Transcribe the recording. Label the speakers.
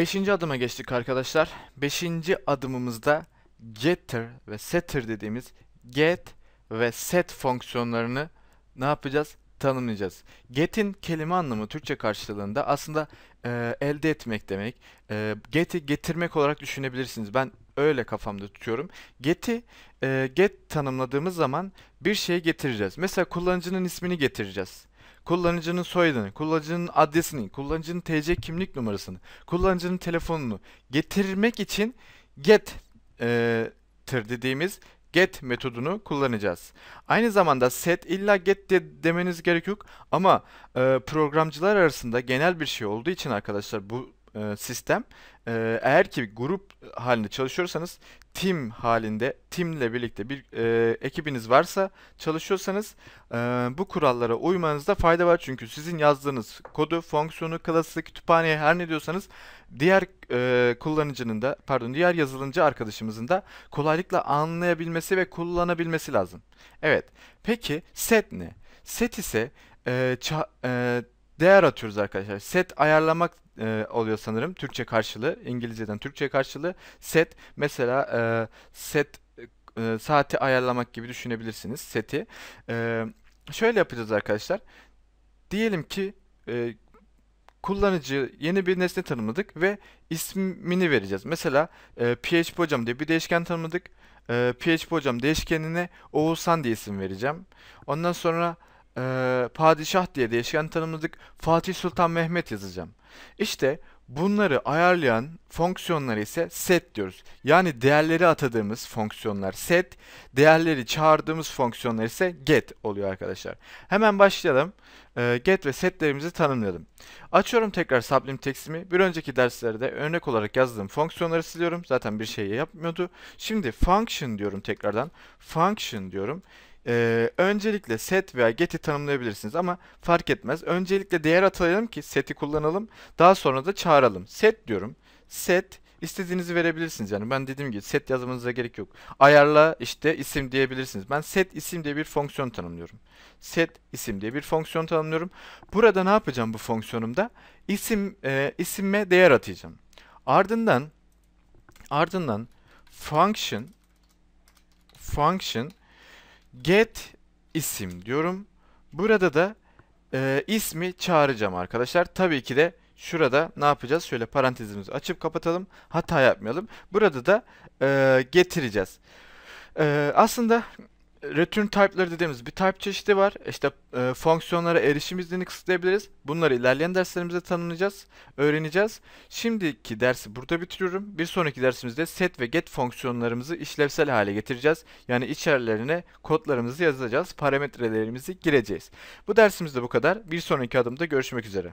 Speaker 1: Beşinci adıma geçtik arkadaşlar. Beşinci adımımızda getter ve setter dediğimiz get ve set fonksiyonlarını ne yapacağız? Tanımlayacağız. Get'in kelime anlamı Türkçe karşılığında aslında e, elde etmek demek. E, get'i getirmek olarak düşünebilirsiniz. Ben öyle kafamda tutuyorum. Get'i e, get tanımladığımız zaman bir şeyi getireceğiz. Mesela kullanıcının ismini getireceğiz kullanıcının soyadını, kullanıcının adresini, kullanıcının TC kimlik numarasını, kullanıcının telefonunu getirmek için get e, tır dediğimiz get metodunu kullanacağız. Aynı zamanda set illa get de demeniz gerek yok ama e, programcılar arasında genel bir şey olduğu için arkadaşlar bu e, sistem. E, eğer ki grup halinde çalışıyorsanız team halinde teamle birlikte bir e, ekibiniz varsa çalışıyorsanız e, bu kurallara uymanızda fayda var. Çünkü sizin yazdığınız kodu, fonksiyonu, klası, kütüphaneye her ne diyorsanız diğer e, kullanıcının da pardon diğer yazılımcı arkadaşımızın da kolaylıkla anlayabilmesi ve kullanabilmesi lazım. Evet. Peki set ne? Set ise e, ça, e, değer atıyoruz arkadaşlar. Set ayarlamak e, oluyor sanırım. Türkçe karşılığı. İngilizceden Türkçe karşılığı. Set mesela e, set e, saati ayarlamak gibi düşünebilirsiniz seti. E, şöyle yapacağız arkadaşlar. Diyelim ki e, kullanıcı yeni bir nesne tanımladık ve ismini vereceğiz. Mesela e, PHP hocam diye bir değişken tanımladık. E, PHP hocam değişkenine Oğuzhan diye isim vereceğim. Ondan sonra e, padişah diye değişken tanımladık. Fatih Sultan Mehmet yazacağım. İşte bunları ayarlayan fonksiyonları ise set diyoruz. Yani değerleri atadığımız fonksiyonlar set, değerleri çağırdığımız fonksiyonlar ise get oluyor arkadaşlar. Hemen başlayalım. E, get ve setlerimizi tanımlayalım. Açıyorum tekrar Sublime Text'imi. Bir önceki derslerde örnek olarak yazdığım fonksiyonları siliyorum. Zaten bir şey yapmıyordu. Şimdi function diyorum tekrardan. Function diyorum. Ee, öncelikle set veya get'i tanımlayabilirsiniz ama fark etmez. Öncelikle değer atayalım ki seti kullanalım. Daha sonra da çağıralım. Set diyorum. Set istediğinizi verebilirsiniz yani. Ben dediğim gibi set yazmanıza gerek yok. Ayarla işte isim diyebilirsiniz. Ben set isim diye bir fonksiyon tanımlıyorum. Set isim diye bir fonksiyon tanımlıyorum. Burada ne yapacağım bu fonksiyonumda? İsim e, isime değer atayacağım. Ardından ardından function function get isim diyorum. Burada da e, ismi çağıracağım arkadaşlar. Tabii ki de şurada ne yapacağız? Şöyle parantezimizi açıp kapatalım. Hata yapmayalım. Burada da e, getireceğiz. E, aslında return type'ları dediğimiz bir type çeşidi var. İşte e, fonksiyonlara erişim iznini kısıtlayabiliriz. Bunları ilerleyen derslerimizde tanımlayacağız, öğreneceğiz. Şimdiki dersi burada bitiriyorum. Bir sonraki dersimizde set ve get fonksiyonlarımızı işlevsel hale getireceğiz. Yani içerilerine kodlarımızı yazacağız, parametrelerimizi gireceğiz. Bu dersimizde bu kadar. Bir sonraki adımda görüşmek üzere.